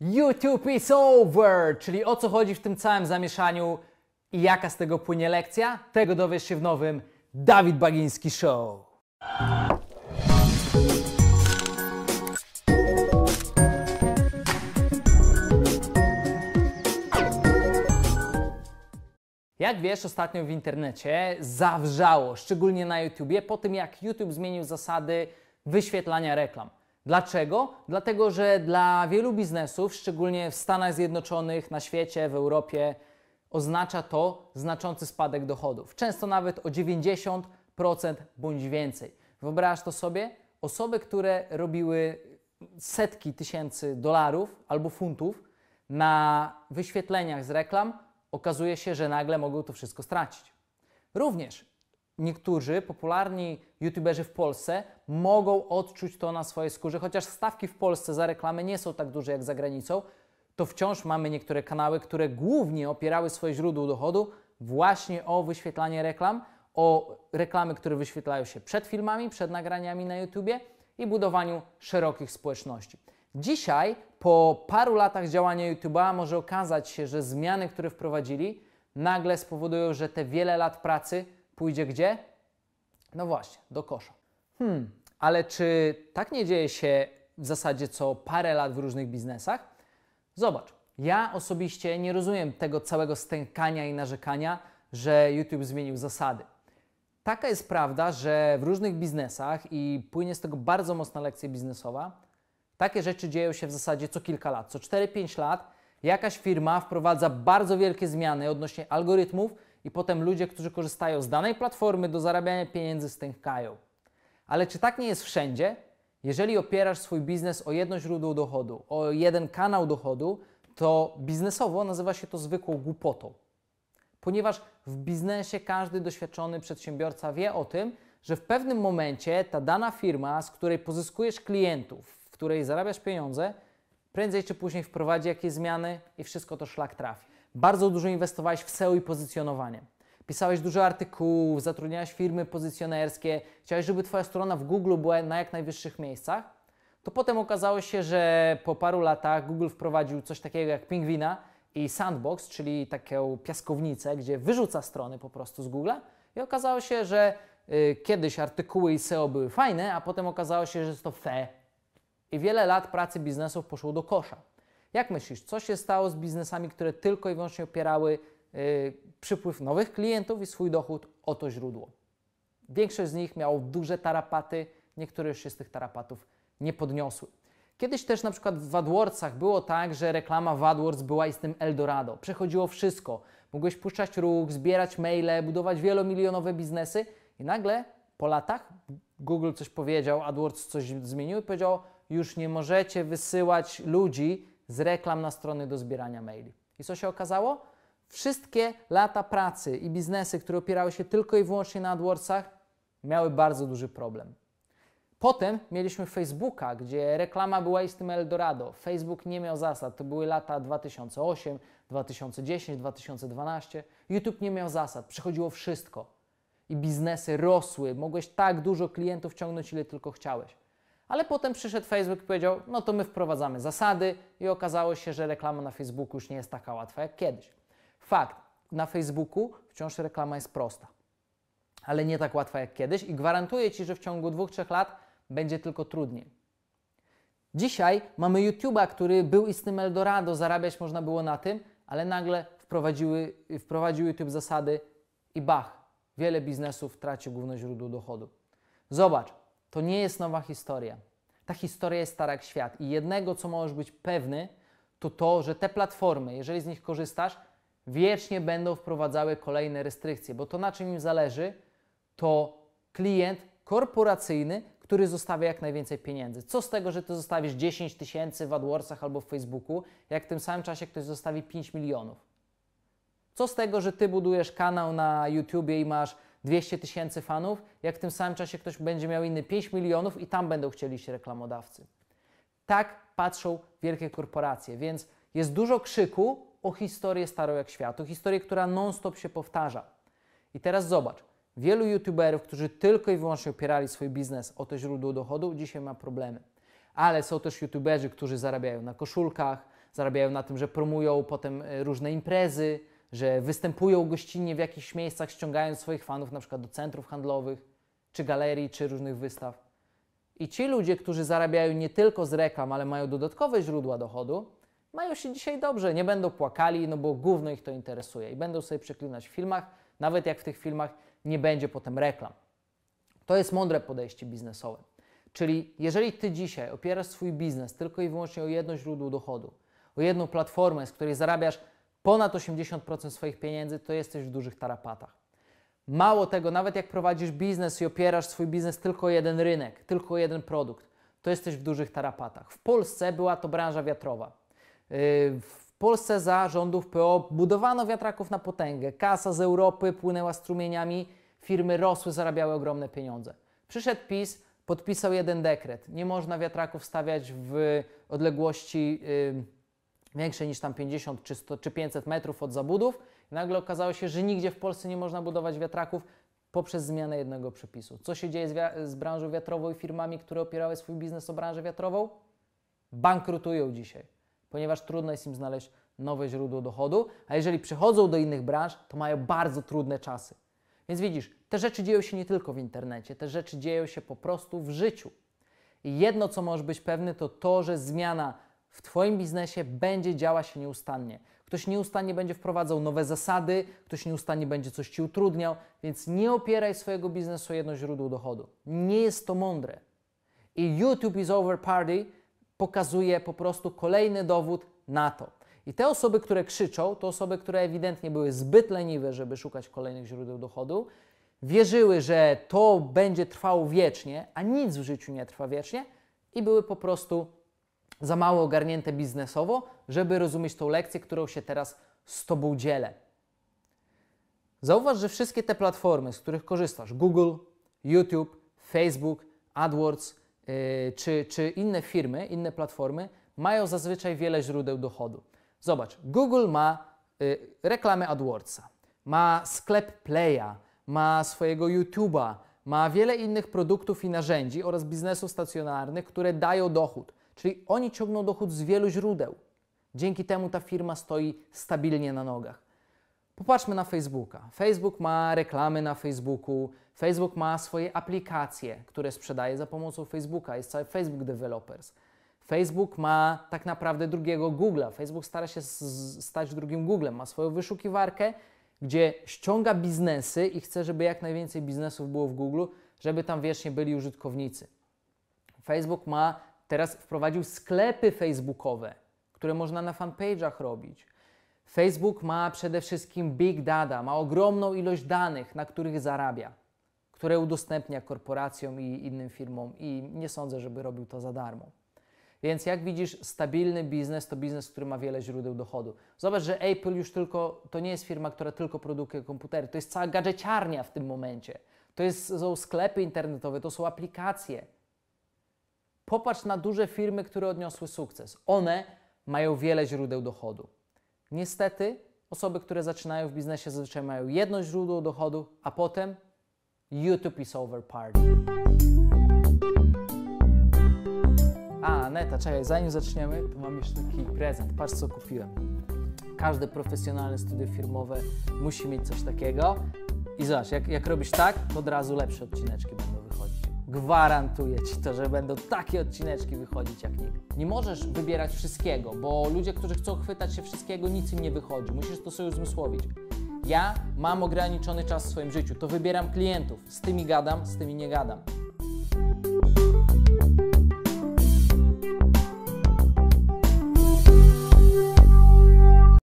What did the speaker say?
YouTube is over, czyli o co chodzi w tym całym zamieszaniu i jaka z tego płynie lekcja, tego dowiesz się w nowym Dawid Bagiński Show. Jak wiesz, ostatnio w internecie zawrzało, szczególnie na YouTubie, po tym jak YouTube zmienił zasady wyświetlania reklam. Dlaczego? Dlatego, że dla wielu biznesów, szczególnie w Stanach Zjednoczonych, na świecie, w Europie, oznacza to znaczący spadek dochodów. Często nawet o 90% bądź więcej. Wyobraź to sobie? Osoby, które robiły setki tysięcy dolarów albo funtów na wyświetleniach z reklam, okazuje się, że nagle mogą to wszystko stracić. Również niektórzy popularni youtuberzy w Polsce mogą odczuć to na swojej skórze, chociaż stawki w Polsce za reklamę nie są tak duże jak za granicą, to wciąż mamy niektóre kanały, które głównie opierały swoje źródło dochodu właśnie o wyświetlanie reklam, o reklamy, które wyświetlają się przed filmami, przed nagraniami na YouTubie i budowaniu szerokich społeczności. Dzisiaj, po paru latach działania YouTube'a, może okazać się, że zmiany, które wprowadzili, nagle spowodują, że te wiele lat pracy pójdzie gdzie? No właśnie, do kosza. Hmm, ale czy tak nie dzieje się w zasadzie co parę lat w różnych biznesach? Zobacz, ja osobiście nie rozumiem tego całego stękania i narzekania, że YouTube zmienił zasady. Taka jest prawda, że w różnych biznesach i płynie z tego bardzo mocna lekcja biznesowa, takie rzeczy dzieją się w zasadzie co kilka lat. Co 4-5 lat jakaś firma wprowadza bardzo wielkie zmiany odnośnie algorytmów i potem ludzie, którzy korzystają z danej platformy do zarabiania pieniędzy, stękają. Ale czy tak nie jest wszędzie? Jeżeli opierasz swój biznes o jedno źródło dochodu, o jeden kanał dochodu, to biznesowo nazywa się to zwykłą głupotą. Ponieważ w biznesie każdy doświadczony przedsiębiorca wie o tym, że w pewnym momencie ta dana firma, z której pozyskujesz klientów, w której zarabiasz pieniądze, prędzej czy później wprowadzi jakieś zmiany i wszystko to szlak trafi. Bardzo dużo inwestowałeś w SEO i pozycjonowanie. Pisałeś dużo artykułów, zatrudniałeś firmy pozycjonerskie, chciałeś, żeby Twoja strona w Google była na jak najwyższych miejscach, to potem okazało się, że po paru latach Google wprowadził coś takiego jak pingwina i sandbox, czyli taką piaskownicę, gdzie wyrzuca strony po prostu z Google i okazało się, że y, kiedyś artykuły i SEO były fajne, a potem okazało się, że jest to fe. I wiele lat pracy biznesów poszło do kosza. Jak myślisz, co się stało z biznesami, które tylko i wyłącznie opierały yy, przypływ nowych klientów i swój dochód o to źródło? Większość z nich miało duże tarapaty, niektóre już się z tych tarapatów nie podniosły. Kiedyś też na przykład w AdWordsach było tak, że reklama w AdWords była istnym Eldorado. Przechodziło wszystko. Mogłeś puszczać ruch, zbierać maile, budować wielomilionowe biznesy i nagle po latach Google coś powiedział, AdWords coś zmienił i powiedział, już nie możecie wysyłać ludzi z reklam na strony do zbierania maili. I co się okazało? Wszystkie lata pracy i biznesy, które opierały się tylko i wyłącznie na AdWordsach, miały bardzo duży problem. Potem mieliśmy Facebooka, gdzie reklama była istym Eldorado. Facebook nie miał zasad. To były lata 2008, 2010, 2012. YouTube nie miał zasad. Przychodziło wszystko. I biznesy rosły. Mogłeś tak dużo klientów ciągnąć, ile tylko chciałeś. Ale potem przyszedł Facebook i powiedział: No to my wprowadzamy zasady, i okazało się, że reklama na Facebooku już nie jest taka łatwa jak kiedyś. Fakt, na Facebooku wciąż reklama jest prosta, ale nie tak łatwa jak kiedyś, i gwarantuję Ci, że w ciągu dwóch, trzech lat będzie tylko trudniej. Dzisiaj mamy YouTube'a, który był istnym Eldorado, zarabiać można było na tym, ale nagle wprowadziły, wprowadził YouTube zasady i bach, wiele biznesów traci główne źródło dochodu. Zobacz, to nie jest nowa historia. Ta historia jest stara jak świat. I jednego, co możesz być pewny, to to, że te platformy, jeżeli z nich korzystasz, wiecznie będą wprowadzały kolejne restrykcje, bo to na czym im zależy, to klient korporacyjny, który zostawia jak najwięcej pieniędzy. Co z tego, że ty zostawisz 10 tysięcy w AdWordsach albo w Facebooku, jak w tym samym czasie ktoś zostawi 5 milionów? Co z tego, że ty budujesz kanał na YouTubie i masz 200 tysięcy fanów, jak w tym samym czasie ktoś będzie miał inny 5 milionów i tam będą chcieli się reklamodawcy. Tak patrzą wielkie korporacje, więc jest dużo krzyku o historię starą jak świat, o historię, która non-stop się powtarza. I teraz zobacz, wielu youtuberów, którzy tylko i wyłącznie opierali swój biznes o to źródło dochodu, dzisiaj ma problemy. Ale są też youtuberzy, którzy zarabiają na koszulkach, zarabiają na tym, że promują potem e, różne imprezy, że występują gościnnie w jakichś miejscach, ściągając swoich fanów na przykład do centrów handlowych, czy galerii, czy różnych wystaw. I ci ludzie, którzy zarabiają nie tylko z reklam, ale mają dodatkowe źródła dochodu, mają się dzisiaj dobrze, nie będą płakali, no bo głównie ich to interesuje i będą sobie przeklinać w filmach, nawet jak w tych filmach nie będzie potem reklam. To jest mądre podejście biznesowe. Czyli jeżeli ty dzisiaj opierasz swój biznes tylko i wyłącznie o jedno źródło dochodu, o jedną platformę, z której zarabiasz ponad 80% swoich pieniędzy, to jesteś w dużych tarapatach. Mało tego, nawet jak prowadzisz biznes i opierasz swój biznes tylko jeden rynek, tylko jeden produkt, to jesteś w dużych tarapatach. W Polsce była to branża wiatrowa. Yy, w Polsce za rządów PO budowano wiatraków na potęgę. Kasa z Europy płynęła strumieniami, firmy rosły, zarabiały ogromne pieniądze. Przyszedł PiS, podpisał jeden dekret. Nie można wiatraków stawiać w odległości. Yy, większe niż tam 50 czy, 100, czy 500 metrów od zabudów. I nagle okazało się, że nigdzie w Polsce nie można budować wiatraków poprzez zmianę jednego przepisu. Co się dzieje z, z branżą wiatrową i firmami, które opierały swój biznes o branżę wiatrową? Bankrutują dzisiaj, ponieważ trudno jest im znaleźć nowe źródło dochodu, a jeżeli przychodzą do innych branż, to mają bardzo trudne czasy. Więc widzisz, te rzeczy dzieją się nie tylko w internecie, te rzeczy dzieją się po prostu w życiu. I jedno, co możesz być pewny, to to, że zmiana w Twoim biznesie będzie działa się nieustannie. Ktoś nieustannie będzie wprowadzał nowe zasady, ktoś nieustannie będzie coś Ci utrudniał, więc nie opieraj swojego biznesu o jedno źródło dochodu. Nie jest to mądre. I YouTube is over party pokazuje po prostu kolejny dowód na to. I te osoby, które krzyczą, to osoby, które ewidentnie były zbyt leniwe, żeby szukać kolejnych źródeł dochodu, wierzyły, że to będzie trwało wiecznie, a nic w życiu nie trwa wiecznie i były po prostu za mało ogarnięte biznesowo, żeby rozumieć tą lekcję, którą się teraz z Tobą dzielę. Zauważ, że wszystkie te platformy, z których korzystasz, Google, YouTube, Facebook, AdWords yy, czy, czy inne firmy, inne platformy, mają zazwyczaj wiele źródeł dochodu. Zobacz, Google ma y, yy, reklamę AdWordsa, ma sklep Playa, ma swojego YouTube'a, ma wiele innych produktów i narzędzi oraz biznesów stacjonarnych, które dają dochód. Czyli oni ciągną dochód z wielu źródeł. Dzięki temu ta firma stoi stabilnie na nogach. Popatrzmy na Facebooka. Facebook ma reklamy na Facebooku, Facebook ma swoje aplikacje, które sprzedaje za pomocą Facebooka, jest cały Facebook Developers. Facebook ma tak naprawdę drugiego Google'a. Facebook stara się stać drugim Google'em, ma swoją wyszukiwarkę, gdzie ściąga biznesy i chce, żeby jak najwięcej biznesów było w Google, żeby tam wiecznie byli użytkownicy. Facebook ma Teraz wprowadził sklepy facebookowe, które można na fanpage'ach robić. Facebook ma przede wszystkim big data, ma ogromną ilość danych, na których zarabia, które udostępnia korporacjom i innym firmom i nie sądzę, żeby robił to za darmo. Więc jak widzisz, stabilny biznes to biznes, który ma wiele źródeł dochodu. Zobacz, że Apple już tylko, to nie jest firma, która tylko produkuje komputery, to jest cała gadżeciarnia w tym momencie. To jest, są sklepy internetowe, to są aplikacje. Popatrz na duże firmy, które odniosły sukces. One mają wiele źródeł dochodu. Niestety, osoby, które zaczynają w biznesie, zazwyczaj mają jedno źródło dochodu, a potem YouTube is over party. A, Aneta, czekaj, zanim zaczniemy, to mam jeszcze taki prezent. Patrz, co kupiłem. Każde profesjonalne studio firmowe musi mieć coś takiego. I zobacz, jak, jak robisz tak, to od razu lepsze odcineczki będą. Gwarantuję Ci to, że będą takie odcineczki wychodzić jak nigdy. Nie możesz wybierać wszystkiego, bo ludzie, którzy chcą chwytać się wszystkiego, nic im nie wychodzi. Musisz to sobie uzmysłowić. Ja mam ograniczony czas w swoim życiu, to wybieram klientów. Z tymi gadam, z tymi nie gadam.